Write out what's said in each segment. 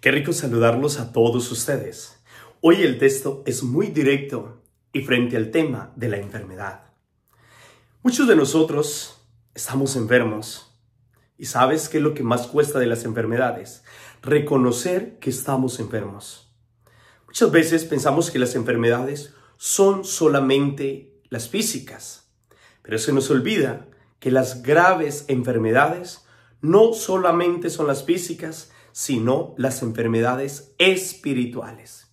Qué rico saludarlos a todos ustedes. Hoy el texto es muy directo y frente al tema de la enfermedad. Muchos de nosotros estamos enfermos y sabes qué es lo que más cuesta de las enfermedades, reconocer que estamos enfermos. Muchas veces pensamos que las enfermedades son solamente las físicas, pero se nos olvida que las graves enfermedades no solamente son las físicas, sino las enfermedades espirituales.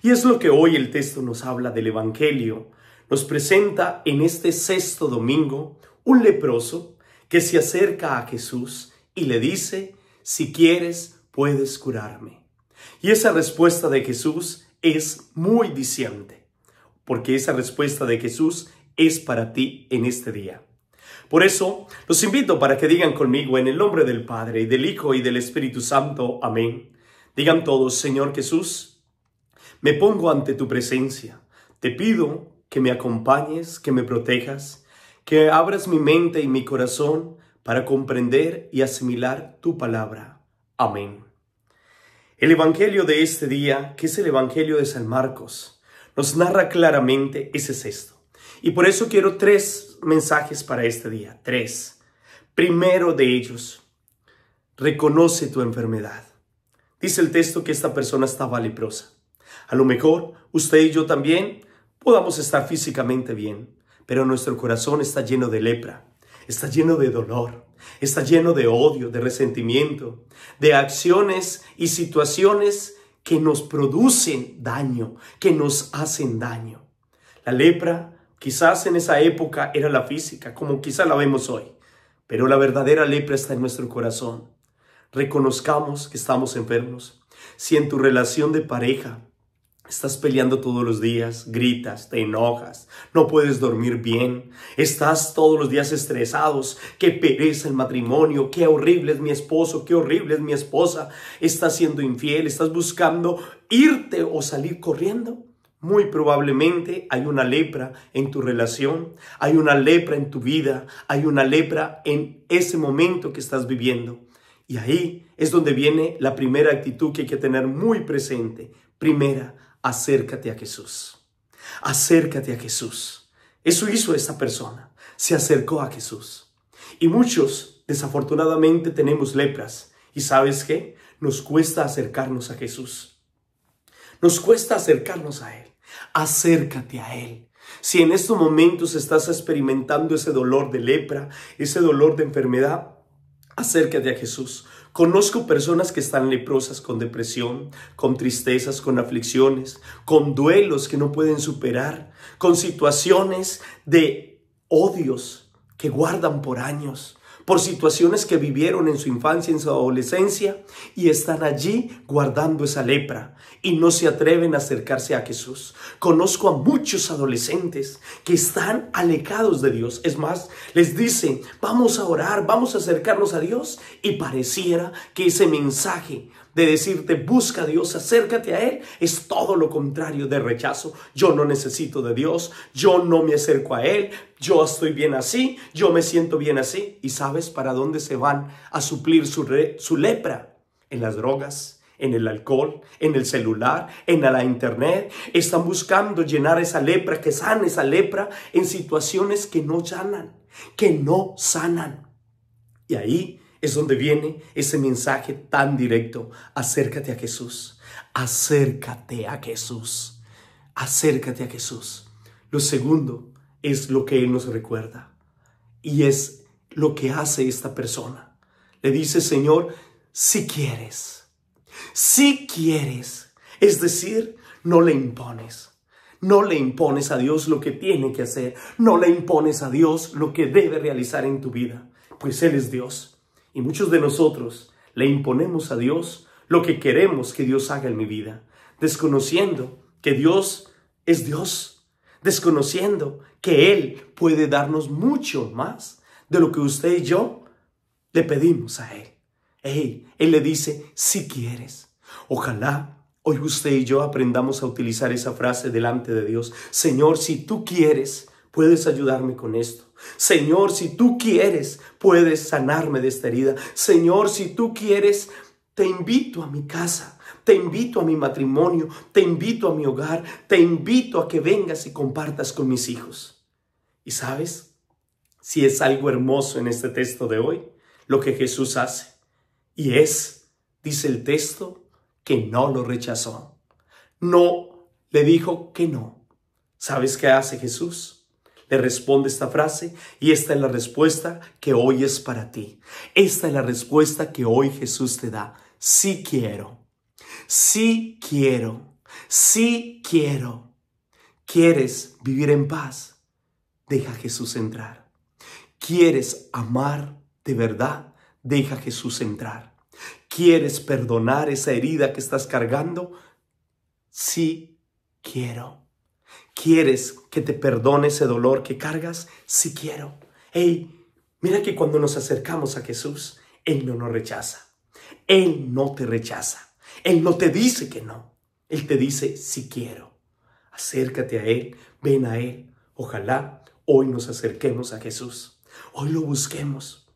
Y es lo que hoy el texto nos habla del Evangelio. Nos presenta en este sexto domingo un leproso que se acerca a Jesús y le dice, si quieres, puedes curarme. Y esa respuesta de Jesús es muy diciente, porque esa respuesta de Jesús es para ti en este día. Por eso, los invito para que digan conmigo en el nombre del Padre, y del Hijo y del Espíritu Santo. Amén. Digan todos, Señor Jesús, me pongo ante tu presencia. Te pido que me acompañes, que me protejas, que abras mi mente y mi corazón para comprender y asimilar tu palabra. Amén. El Evangelio de este día, que es el Evangelio de San Marcos, nos narra claramente ese sexto. Y por eso quiero tres mensajes para este día. Tres. Primero de ellos, reconoce tu enfermedad. Dice el texto que esta persona estaba leprosa. A lo mejor usted y yo también podamos estar físicamente bien, pero nuestro corazón está lleno de lepra, está lleno de dolor, está lleno de odio, de resentimiento, de acciones y situaciones que nos producen daño, que nos hacen daño. La lepra Quizás en esa época era la física, como quizás la vemos hoy, pero la verdadera lepra está en nuestro corazón. Reconozcamos que estamos enfermos. Si en tu relación de pareja Estás peleando todos los días, gritas, te enojas, no puedes dormir bien, estás todos los días estresados, qué pereza el matrimonio, qué horrible es mi esposo, qué horrible es mi esposa, estás siendo infiel, estás buscando irte o salir corriendo. Muy probablemente hay una lepra en tu relación, hay una lepra en tu vida, hay una lepra en ese momento que estás viviendo. Y ahí es donde viene la primera actitud que hay que tener muy presente. Primera, acércate a Jesús. Acércate a Jesús. Eso hizo esta persona. Se acercó a Jesús. Y muchos, desafortunadamente, tenemos lepras. ¿Y sabes qué? Nos cuesta acercarnos a Jesús. Nos cuesta acercarnos a Él. Acércate a Él. Si en estos momentos estás experimentando ese dolor de lepra, ese dolor de enfermedad, acércate a Jesús. Conozco personas que están leprosas con depresión, con tristezas, con aflicciones, con duelos que no pueden superar, con situaciones de odios que guardan por años por situaciones que vivieron en su infancia, en su adolescencia, y están allí guardando esa lepra y no se atreven a acercarse a Jesús. Conozco a muchos adolescentes que están alejados de Dios. Es más, les dice, vamos a orar, vamos a acercarnos a Dios, y pareciera que ese mensaje de decirte busca a Dios, acércate a Él, es todo lo contrario de rechazo. Yo no necesito de Dios, yo no me acerco a Él, yo estoy bien así, yo me siento bien así. ¿Y sabes para dónde se van a suplir su, su lepra? En las drogas, en el alcohol, en el celular, en la internet. Están buscando llenar esa lepra, que sane esa lepra en situaciones que no sanan, que no sanan. Y ahí es donde viene ese mensaje tan directo. Acércate a Jesús, acércate a Jesús, acércate a Jesús. Lo segundo es lo que Él nos recuerda y es lo que hace esta persona. Le dice, Señor, si quieres, si quieres, es decir, no le impones. No le impones a Dios lo que tiene que hacer. No le impones a Dios lo que debe realizar en tu vida. Pues Él es Dios. Y muchos de nosotros le imponemos a Dios lo que queremos que Dios haga en mi vida, desconociendo que Dios es Dios, desconociendo que Él puede darnos mucho más de lo que usted y yo le pedimos a Él. él le dice, si quieres. Ojalá hoy usted y yo aprendamos a utilizar esa frase delante de Dios. Señor, si tú quieres, Puedes ayudarme con esto. Señor, si tú quieres, puedes sanarme de esta herida. Señor, si tú quieres, te invito a mi casa. Te invito a mi matrimonio, te invito a mi hogar, te invito a que vengas y compartas con mis hijos. Y sabes, si es algo hermoso en este texto de hoy, lo que Jesús hace. Y es, dice el texto, que no lo rechazó. No le dijo que no. ¿Sabes qué hace Jesús? Te responde esta frase y esta es la respuesta que hoy es para ti. Esta es la respuesta que hoy Jesús te da. Sí quiero. Sí quiero. Sí quiero. ¿Quieres vivir en paz? Deja a Jesús entrar. ¿Quieres amar de verdad? Deja a Jesús entrar. ¿Quieres perdonar esa herida que estás cargando? Sí quiero. ¿Quieres que te perdone ese dolor que cargas? Sí quiero. Ey, mira que cuando nos acercamos a Jesús, Él no nos rechaza. Él no te rechaza. Él no te dice que no. Él te dice, si sí quiero. Acércate a Él, ven a Él. Ojalá hoy nos acerquemos a Jesús. Hoy lo busquemos.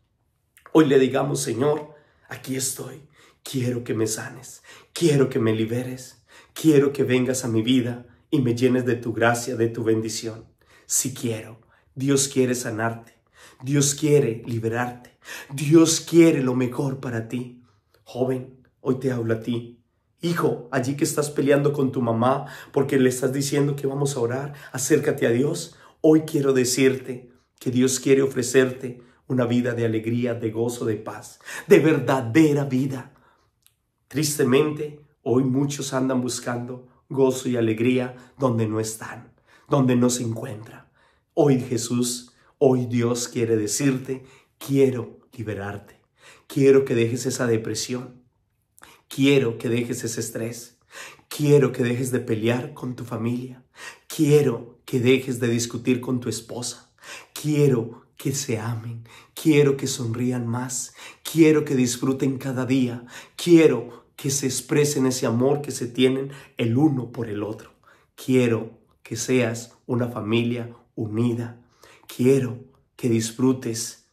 Hoy le digamos, Señor, aquí estoy. Quiero que me sanes. Quiero que me liberes. Quiero que vengas a mi vida y me llenes de tu gracia, de tu bendición. Si quiero, Dios quiere sanarte, Dios quiere liberarte, Dios quiere lo mejor para ti. Joven, hoy te hablo a ti. Hijo, allí que estás peleando con tu mamá porque le estás diciendo que vamos a orar, acércate a Dios. Hoy quiero decirte que Dios quiere ofrecerte una vida de alegría, de gozo, de paz, de verdadera vida. Tristemente, hoy muchos andan buscando gozo y alegría donde no están, donde no se encuentra. Hoy Jesús, hoy Dios quiere decirte, quiero liberarte, quiero que dejes esa depresión, quiero que dejes ese estrés, quiero que dejes de pelear con tu familia, quiero que dejes de discutir con tu esposa, quiero que se amen, quiero que sonrían más, quiero que disfruten cada día, quiero que se expresen ese amor que se tienen el uno por el otro. Quiero que seas una familia unida. Quiero que disfrutes,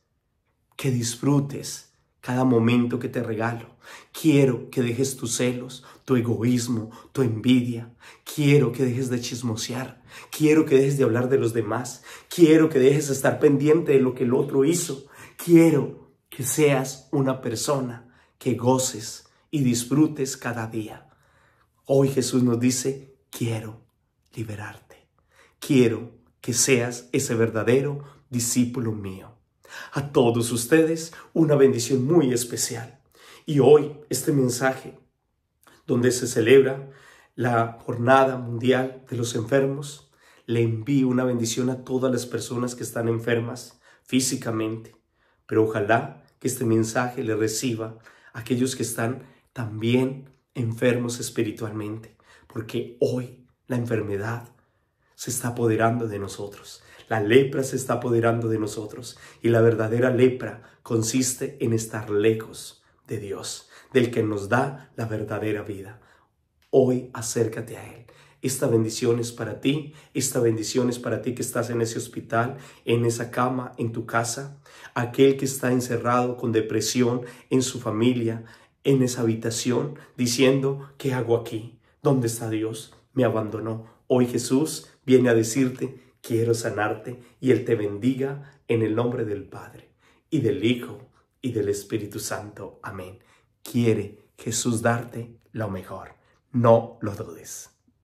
que disfrutes cada momento que te regalo. Quiero que dejes tus celos, tu egoísmo, tu envidia. Quiero que dejes de chismosear. Quiero que dejes de hablar de los demás. Quiero que dejes de estar pendiente de lo que el otro hizo. Quiero que seas una persona que goces y disfrutes cada día. Hoy Jesús nos dice, quiero liberarte. Quiero que seas ese verdadero discípulo mío. A todos ustedes una bendición muy especial. Y hoy este mensaje, donde se celebra la Jornada Mundial de los Enfermos, le envío una bendición a todas las personas que están enfermas físicamente. Pero ojalá que este mensaje le reciba a aquellos que están también enfermos espiritualmente, porque hoy la enfermedad se está apoderando de nosotros, la lepra se está apoderando de nosotros y la verdadera lepra consiste en estar lejos de Dios, del que nos da la verdadera vida. Hoy acércate a Él. Esta bendición es para ti, esta bendición es para ti que estás en ese hospital, en esa cama, en tu casa, aquel que está encerrado con depresión en su familia, en esa habitación diciendo, ¿qué hago aquí? ¿Dónde está Dios? Me abandonó. Hoy Jesús viene a decirte, quiero sanarte y Él te bendiga en el nombre del Padre y del Hijo y del Espíritu Santo. Amén. Quiere Jesús darte lo mejor. No lo dudes.